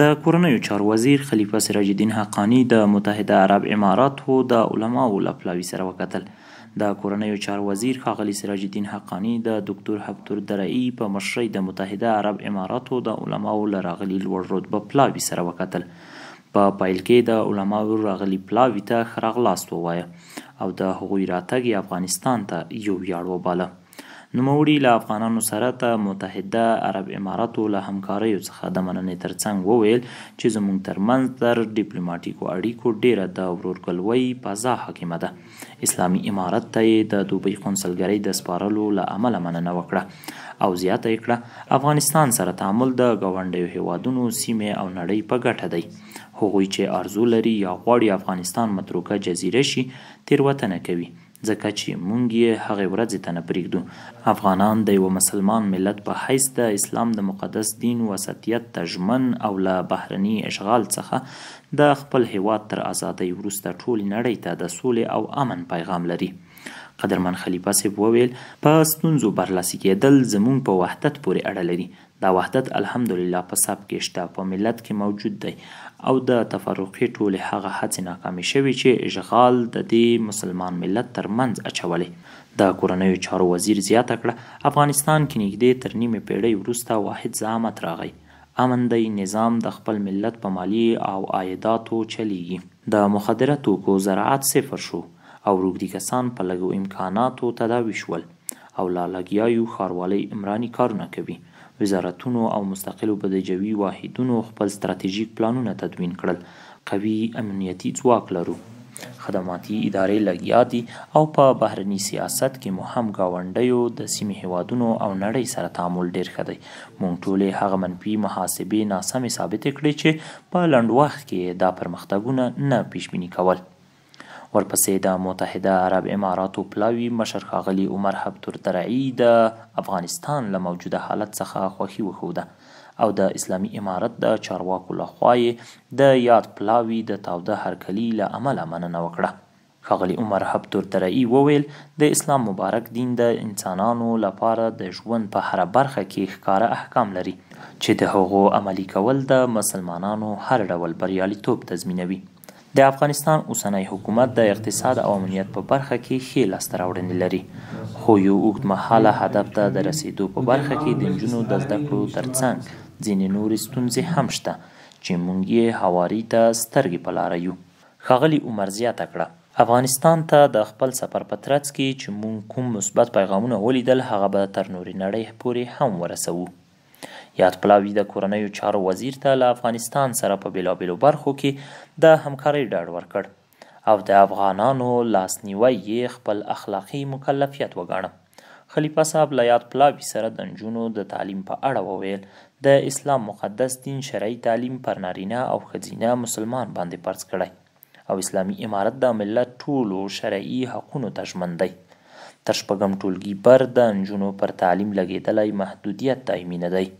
د کورنیو چارو وزیر خلیفه سراج الدین حقانی د متحده عرب اماراتو د علماو له پلاوي سره وکتل د کورنیو چارو وزیر خاغلی سراج الدین حقانی د ډاکټر حبتور درعی په مشرۍ د متحده عرب اماراتو د علماو له راغلي لوړ رتبه پلاوي سره وکتل په پا پایل کې د علماو راغلي پلاوي ته خراغلاست ووایه او د هغوی راتګ افغانستان ته یو ویاړ وباله نوموړي له افغانانو سره ته متحده عرب اماراتو له همکاریو څخه د مننې ترڅنګ وویل چې زموږ ترمنځ تر ډیپلوماټیکو اړیکو ډیره د ورورګلوۍ فضا حاکمه ده اسلامي امارت ته یې د دوبۍ قونسلګرۍ د سپارلو له امله مننه وکړه او زیاته یې کړه افغانستان سره تعامل د ګاونډیو هیوادونو سیمې او نړۍ په ګټه دی هغوی چې ارزو لري یا غواړي افغانستان متروکه جزیره شي تیروتنه کوي ځکه چې مونږ یې هغې ورځې ته نه پرېږدو افغانان د یوه مسلمان ملت په حیث د اسلام د مقدس دین وسطیت ته ژمن او له بهرني اشغال څخه د خپل هیواد تر ازادۍ وروسته ټولې نړۍ ته د سولې او امن پیغام لري قدرمن خلیفه صاحب وویل په ستونزو برلاسي کېدل زموږ په وحدت پورې اړه لري دا وحدت الحمدلله په سب کې شته په ملت کې موجود دی او د تفرقې ټولې هغه هڅې ناکامې شوي چې اشغال د دې مسلمان ملت ترمنځ اچولې د کورنیو چارو وزیر زیاته کړه افغانستان کې نږدې تر نیمې پیړۍ وروسته واحد زعامت راغی امن دی نظام د خپل ملت په مالی او عایداتو چلیږي د مخدره توکو زراعت صفر شو او روږدي کسان په لږو امکاناتو تداوي شول او لا لګیایو ښاروالۍ عمراني کارونه کوي وزارتونو او مستقلو بودیجوي واحدونو خپل ستراتیژیک پلانونه تدوین کړل قوي امنیتي ځواک لرو خدماتي ادارې لګیا دي او په بهرني سیاست کې مهم گاونډیو د سیمې هیوادونو او نړۍ سره تعامل ډیر ښه دی موږ ټولې هغه منفي محاسبې ناسمې ثابتې کړې چې په لنډ وخت کې دا پرمختګونه نه پیشبیني کول ورپسې د متحده عرب اماراتو پلاوي مشر ښاغلي عمر حبتور درعي د افغانستان له موجوده حالت څخه خوښي وښوده او د اسلامي امارت د چارواکو لخوا د یاد پلاوي د تاوده هرکلي له امله مننه وکړه ښاغلي عمر حبتور درعي وویل د اسلام مبارک دین د انسانانو لپاره د ژوند په هره برخه کې ښکاره احکام لري چې د هغو عملي کول د مسلمانانو هر ډول بریالیتوب تضمینوي د افغانستان اوسنی حکومت د اقتصاد او امنیت په برخه کې ښې لاسته راوړنې لري خو یو اوږدمهاله هدف ته د رسیدو په برخه کې د نجونو د زده کړو ترڅنګ ځینې نورې ستونزې هم شته چې موږ یې هواري ته سترګې په لاره یو ښاغلي عمر زیاته کړه افغانستان ته د خپل سفر په ترڅ کې چې موږ کوم مثبت پیغامونه ولیدل هغه به تر نورې نړۍ پورې هم ورسوو یاد پلاوی د کورنیو چارو وزیر ته له افغانستان سره په بیلابیلو برخو کې د همکارۍ ډاډ ورکړ او د افغانانو لاسنیوی یې خپل اخلاقي مکلفیت وګاڼه خلیفه صاحب له یاد پلاوي سره د نجونو د تعلیم په اړه وویل د اسلام مقدس دین شرعي تعلیم پر نارینه او ښځینه مسلمان باندې فرض کړی او اسلامی امارت د ملت ټولو شرعي حقونو ته ژمن دی تر شپږم ټولګي پر د نجونو پر تعلیم لګېدلی محدودیت دایمي نه دی